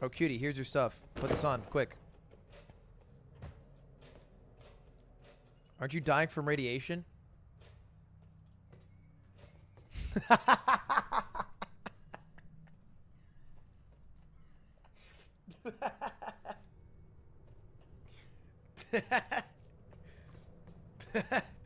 Oh, cutie, here's your stuff. Put this on, quick. Aren't you dying from radiation?